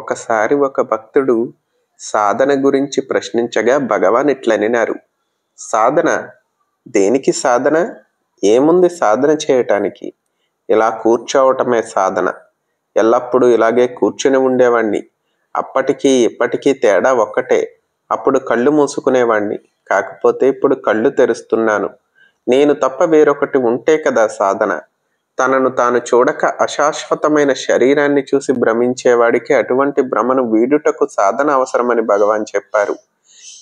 ఒకసారి ఒక భక్తుడు సాధన గురించి ప్రశ్నించగా భగవాన్ ఇట్లనినారు సాధన దేనికి సాధన ఏముంది సాధన చేయటానికి ఇలా కూర్చోవటమే సాధన ఎల్లప్పుడూ ఇలాగే కూర్చుని ఉండేవాణ్ణి అప్పటికీ ఇప్పటికీ తేడా ఒక్కటే అప్పుడు కళ్ళు మూసుకునేవాణ్ణి కాకపోతే ఇప్పుడు కళ్ళు తెరుస్తున్నాను నేను తప్ప వేరొకటి ఉంటే కదా సాధన తనను తాను చూడక అశాశ్వతమైన శరీరాన్ని చూసి భ్రమించేవాడికి అటువంటి భ్రమను వీడుటకు సాధన అవసరమని భగవాన్ చెప్పారు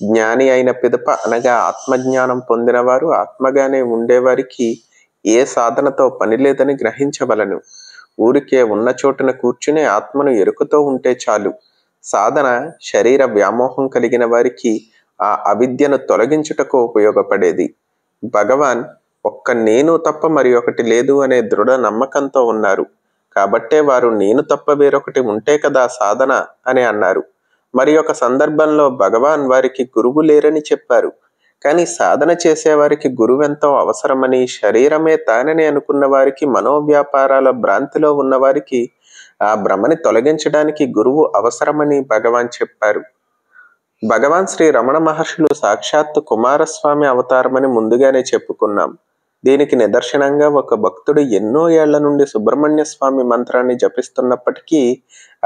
జ్ఞాని అయిన పిదప అనగా ఆత్మజ్ఞానం పొందినవారు ఆత్మగానే ఉండేవారికి ఏ సాధనతో పని లేదని గ్రహించవలను ఊరికే ఉన్న చోటున కూర్చునే ఆత్మను ఎరుకుతో ఉంటే చాలు సాధన శరీర వ్యామోహం కలిగిన వారికి ఆ అవిద్యను తొలగించుటకు ఉపయోగపడేది భగవాన్ ఒక్క నేను తప్ప మరి ఒకటి లేదు అనే దృఢ నమ్మకంతో ఉన్నారు కాబట్టే వారు నేను తప్ప వేరొకటి ఉంటే కదా సాధన అని అన్నారు మరి ఒక సందర్భంలో భగవాన్ వారికి గురువు లేరని చెప్పారు కానీ సాధన చేసేవారికి గురువెంతో అవసరమని శరీరమే తానని అనుకున్న వారికి మనోవ్యాపారాల భ్రాంతిలో ఉన్నవారికి ఆ భ్రమని తొలగించడానికి గురువు అవసరమని భగవాన్ చెప్పారు భగవాన్ శ్రీ రమణ మహర్షులు సాక్షాత్తు కుమారస్వామి అవతారమని ముందుగానే చెప్పుకున్నాం దీనికి నిదర్శనంగా ఒక భక్తుడు ఎన్నో ఏళ్ల నుండి సుబ్రహ్మణ్య స్వామి మంత్రాన్ని జపిస్తున్నప్పటికీ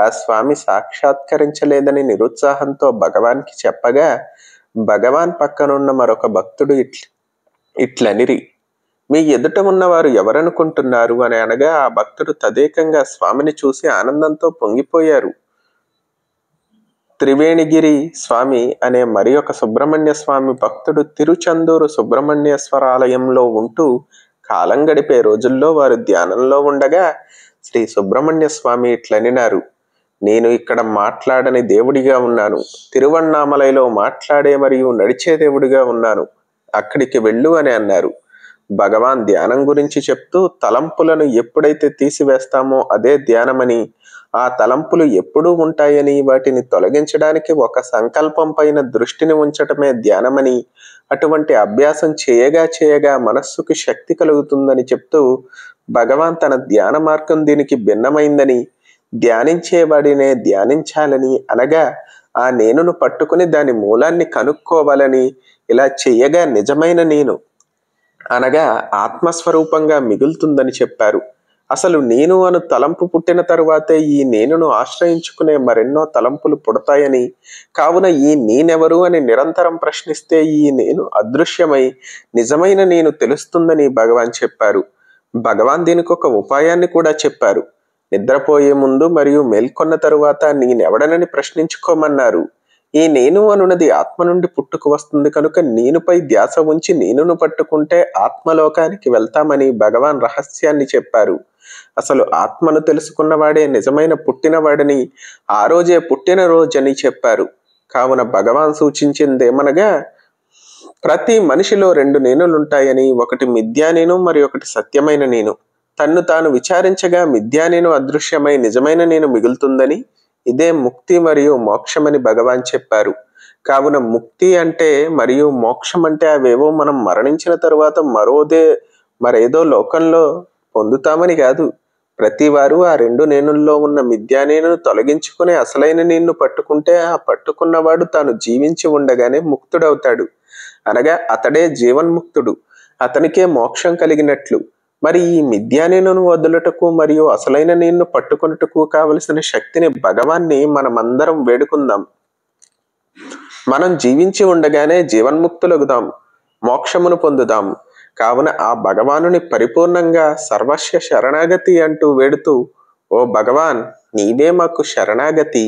ఆ స్వామి సాక్షాత్కరించలేదని నిరుత్సాహంతో భగవాన్కి చెప్పగా భగవాన్ పక్కనున్న మరొక భక్తుడు ఇట్ల ఇట్లనిరి మీ ఎదుట ఉన్నవారు ఎవరనుకుంటున్నారు అని అనగా ఆ భక్తుడు తదేకంగా స్వామిని చూసి ఆనందంతో పొంగిపోయారు త్రివేణిగిరి స్వామి అనే మరి ఒక సుబ్రహ్మణ్య స్వామి భక్తుడు తిరుచందూరు సుబ్రహ్మణ్యేశ్వర ఆలయంలో ఉంటూ కాలం గడిపే రోజుల్లో వారు ధ్యానంలో ఉండగా శ్రీ సుబ్రహ్మణ్య స్వామి ఇట్లనినారు నేను ఇక్కడ మాట్లాడని దేవుడిగా ఉన్నాను తిరువన్నామలలో మాట్లాడే మరియు నడిచే దేవుడిగా ఉన్నాను అక్కడికి వెళ్ళు అని అన్నారు భగవాన్ ధ్యానం గురించి చెప్తూ తలంపులను ఎప్పుడైతే తీసివేస్తామో అదే ధ్యానమని ఆ తలంపులు ఎప్పుడూ ఉంటాయని వాటిని తొలగించడానికి ఒక సంకల్పం పైన దృష్టిని ఉంచటమే ధ్యానమని అటువంటి అభ్యాసం చేయగా చేయగా మనస్సుకు శక్తి కలుగుతుందని చెప్తూ భగవాన్ తన ధ్యాన మార్గం దీనికి భిన్నమైందని ధ్యానించేవాడినే ధ్యానించాలని అనగా ఆ నేనును పట్టుకుని దాని మూలాన్ని కనుక్కోవాలని ఇలా చేయగా నిజమైన నేను అనగా ఆత్మస్వరూపంగా మిగులుతుందని చెప్పారు అసలు నేను అను తలంపు పుట్టిన తరువాతే ఈ నేనును ఆశ్రయించుకునే మరెన్నో తలంపులు పుడతాయని కావున ఈ నేనెవరు అని నిరంతరం ప్రశ్నిస్తే ఈ నేను అదృశ్యమై నిజమైన నేను తెలుస్తుందని భగవాన్ చెప్పారు భగవాన్ దీనికి ఒక ఉపాయాన్ని కూడా చెప్పారు నిద్రపోయే ముందు మరియు మేల్కొన్న తరువాత నేనెవడనని ప్రశ్నించుకోమన్నారు ఈ నేను అనున్నది ఆత్మ నుండి పుట్టుకు వస్తుంది కనుక నేనుపై ధ్యాస ఉంచి నేనును పట్టుకుంటే ఆత్మలోకానికి వెళ్తామని భగవాన్ రహస్యాన్ని చెప్పారు అసలు ఆత్మను తెలుసుకున్నవాడే నిజమైన పుట్టినవాడని ఆ రోజే పుట్టిన రోజని చెప్పారు కావున భగవాన్ సూచించింది ఏమనగా ప్రతి మనిషిలో రెండు నేనులుంటాయని ఒకటి మిథ్యా నేను మరి ఒకటి సత్యమైన నేను తన్ను తాను విచారించగా మిథ్యా నేను అదృశ్యమై నిజమైన నేను మిగులుతుందని ఇదే ముక్తి మరియు మోక్షమని భగవాన్ చెప్పారు కావున ముక్తి అంటే మరియు మోక్షం అంటే అవేవో మనం మరణించిన తర్వాత మరోదే మరేదో లోకంలో పొందుతామని కాదు వారు ఆ రెండు నేనుల్లో ఉన్న నేను తొలగించుకుని అసలైన నిన్ను పట్టుకుంటే ఆ పట్టుకున్నవాడు తాను జీవించి ఉండగానే ముక్తుడవుతాడు అనగా అతడే జీవన్ముక్తుడు అతనికే మోక్షం కలిగినట్లు మరి ఈ మిథ్యానేను వదులుటకు మరియు అసలైన నేను పట్టుకొనుటకు కావలసిన శక్తిని భగవాన్ని మనమందరం వేడుకుందాం మనం జీవించి ఉండగానే జీవన్ముక్తులగుదాం మోక్షమును పొందుదాం కావున ఆ భగవానుని పరిపూర్ణంగా సర్వస్వ శరణాగతి అంటూ వేడుతూ ఓ భగవాన్ నీవే మాకు శరణాగతి